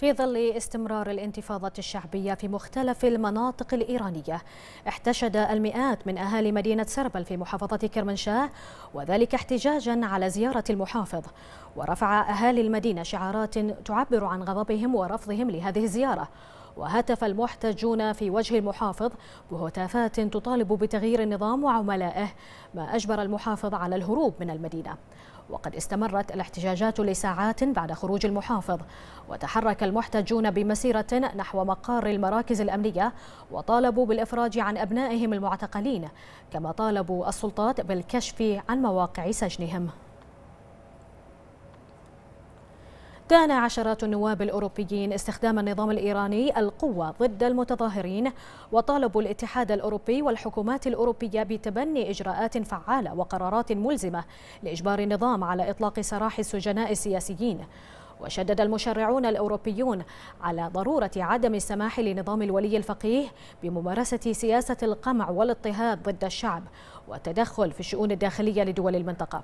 في ظل استمرار الانتفاضة الشعبية في مختلف المناطق الإيرانية احتشد المئات من أهالي مدينة سربل في محافظة كرمنشاه وذلك احتجاجا على زيارة المحافظ ورفع أهالي المدينة شعارات تعبر عن غضبهم ورفضهم لهذه الزيارة وهتف المحتجون في وجه المحافظ بهتافات تطالب بتغيير النظام وعملائه ما أجبر المحافظ على الهروب من المدينة وقد استمرت الاحتجاجات لساعات بعد خروج المحافظ وتحرك المحتجون بمسيرة نحو مقار المراكز الأمنية وطالبوا بالإفراج عن أبنائهم المعتقلين كما طالبوا السلطات بالكشف عن مواقع سجنهم دان عشرات النواب الأوروبيين استخدام النظام الإيراني القوة ضد المتظاهرين وطالبوا الاتحاد الأوروبي والحكومات الأوروبية بتبني إجراءات فعالة وقرارات ملزمة لإجبار النظام على إطلاق سراح السجناء السياسيين وشدد المشرعون الأوروبيون على ضرورة عدم السماح لنظام الولي الفقيه بممارسة سياسة القمع والاضطهاد ضد الشعب والتدخل في الشؤون الداخلية لدول المنطقة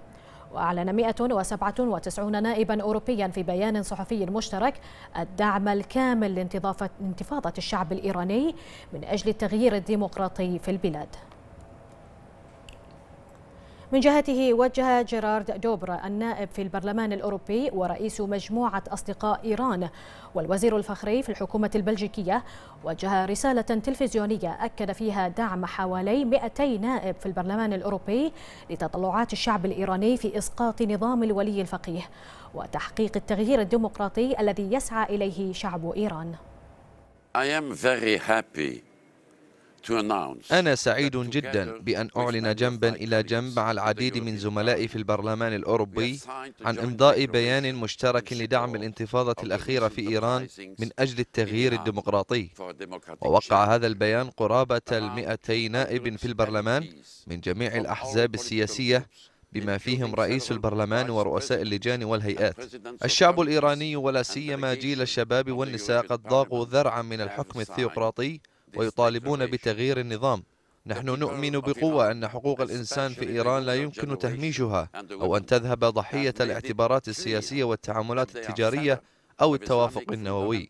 وأعلن 197 نائبا أوروبيا في بيان صحفي مشترك الدعم الكامل لانتفاضة الشعب الإيراني من أجل التغيير الديمقراطي في البلاد من جهته وجه جيرارد دوبرا النائب في البرلمان الأوروبي ورئيس مجموعة أصدقاء إيران والوزير الفخري في الحكومة البلجيكية وجه رسالة تلفزيونية أكد فيها دعم حوالي 200 نائب في البرلمان الأوروبي لتطلعات الشعب الإيراني في إسقاط نظام الولي الفقيه وتحقيق التغيير الديمقراطي الذي يسعى إليه شعب إيران I am very happy أنا سعيد جدا بأن أعلن جنبا إلى جنب مع العديد من زملائي في البرلمان الأوروبي عن إمضاء بيان مشترك لدعم الانتفاضة الأخيرة في إيران من أجل التغيير الديمقراطي ووقع هذا البيان قرابة المئتي نائب في البرلمان من جميع الأحزاب السياسية بما فيهم رئيس البرلمان ورؤساء اللجان والهيئات الشعب الإيراني ولا سيما جيل الشباب والنساء قد ضاقوا ذرعا من الحكم الثيوقراطي ويطالبون بتغيير النظام نحن نؤمن بقوة أن حقوق الإنسان في إيران لا يمكن تهميشها أو أن تذهب ضحية الاعتبارات السياسية والتعاملات التجارية أو التوافق النووي